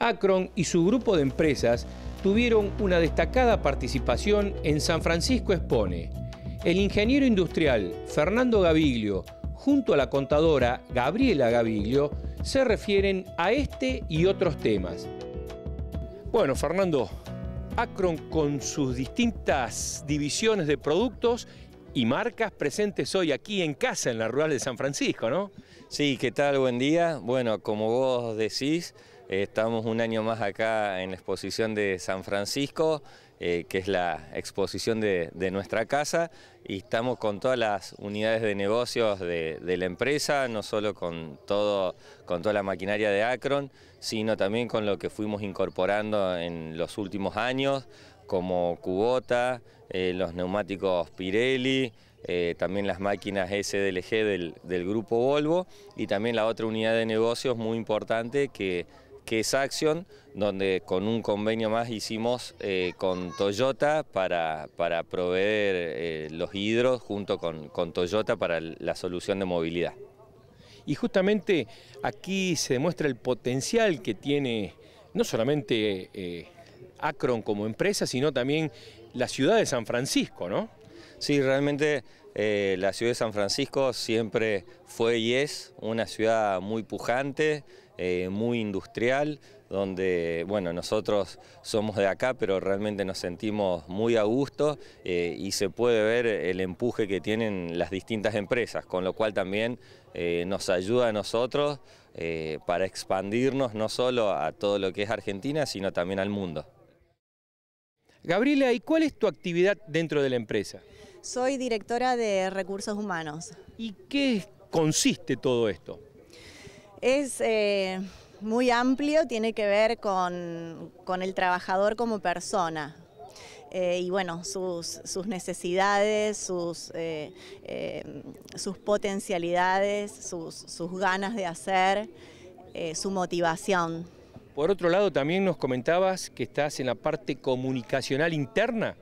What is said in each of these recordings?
Acron y su grupo de empresas tuvieron una destacada participación en San Francisco Expone. El ingeniero industrial Fernando Gaviglio, junto a la contadora Gabriela Gaviglio, se refieren a este y otros temas. Bueno, Fernando, Acron con sus distintas divisiones de productos y marcas presentes hoy aquí en casa, en la rural de San Francisco, ¿no? Sí, ¿qué tal? Buen día. Bueno, como vos decís, Estamos un año más acá en la exposición de San Francisco eh, que es la exposición de, nuestra casa y estamos con todas las unidades de negocios de, la empresa, no solo con, toda la maquinaria de Akron, sino también con lo que fuimos incorporando en los últimos años, como Cubota, eh, los neumáticos Pirelli, eh, también las máquinas SDLG del, grupo Volvo y también la otra unidad de negocios muy importante que, que es Action, donde con un convenio más hicimos eh, con Toyota para, proveer eh, los hidros junto con, Toyota para la solución de movilidad. Y justamente aquí se demuestra el potencial que tiene no solamente Acron eh, Akron como empresa, sino también la ciudad de San Francisco, ¿no? Sí, realmente la ciudad de San Francisco siempre fue y es una ciudad muy pujante, muy industrial, donde bueno, nosotros somos de acá, pero realmente nos sentimos muy a gusto eh, y se puede ver el empuje que tienen las distintas empresas, con lo cual también eh, nos ayuda a nosotros eh, para expandirnos no solo a todo lo que es Argentina, sino también al mundo. Gabriela, ¿y cuál es tu actividad dentro de la empresa? Soy directora de Recursos Humanos. ¿Y qué consiste todo esto? Es muy amplio, tiene que ver con, el trabajador como persona. Eh, y bueno, sus, necesidades, sus, eh, eh, sus potencialidades, sus, ganas de hacer, su motivación. Por otro lado, también nos comentabas que estás en la parte comunicacional interna.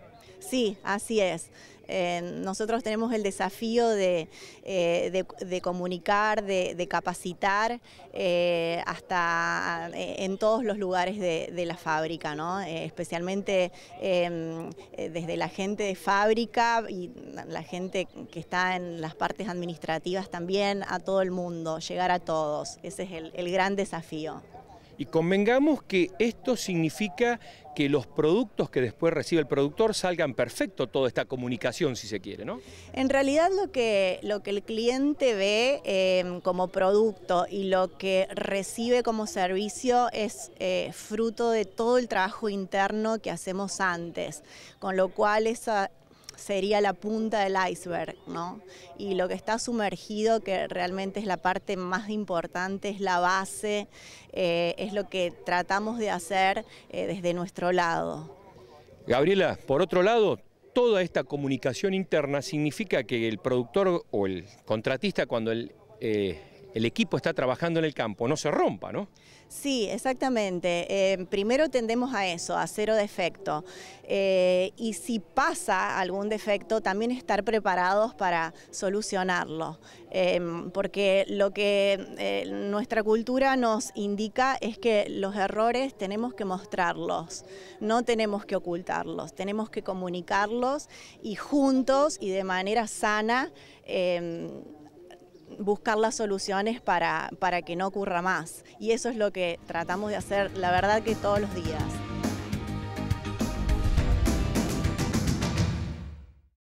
Sí, así es. Eh, nosotros tenemos el desafío de, eh, comunicar, de, capacitar eh, hasta en todos los lugares de, la fábrica, ¿no? especialmente em, desde la gente de fábrica y la gente que está en las partes administrativas también, a todo el mundo, llegar a todos. Ese es el gran desafío. Y convengamos que esto significa que los productos que después recibe el productor salgan perfecto toda esta comunicación, si se quiere, ¿no? En realidad lo que, lo que el cliente ve em, como producto y lo que recibe como servicio es eh, fruto de todo el trabajo interno que hacemos antes, con lo cual esa sería la punta del iceberg, ¿no? Y lo que está sumergido, que realmente es la parte más importante, es la base, eh, es lo que tratamos de hacer eh, desde nuestro lado. Gabriela, por otro lado, toda esta comunicación interna significa que el productor o el contratista, cuando el, el equipo está trabajando en el campo, no se rompa, ¿no? Sí, exactamente. Eh, primero tendemos a eso, a cero defecto. Eh, y si pasa algún defecto, también estar preparados para solucionarlo. Eh, porque lo que nuestra cultura nos indica es que los errores tenemos que mostrarlos, no tenemos que ocultarlos, tenemos que comunicarlos y juntos y de manera sana buscar las soluciones para, para que no ocurra más. Y eso es lo que tratamos de hacer, la verdad que todos los días.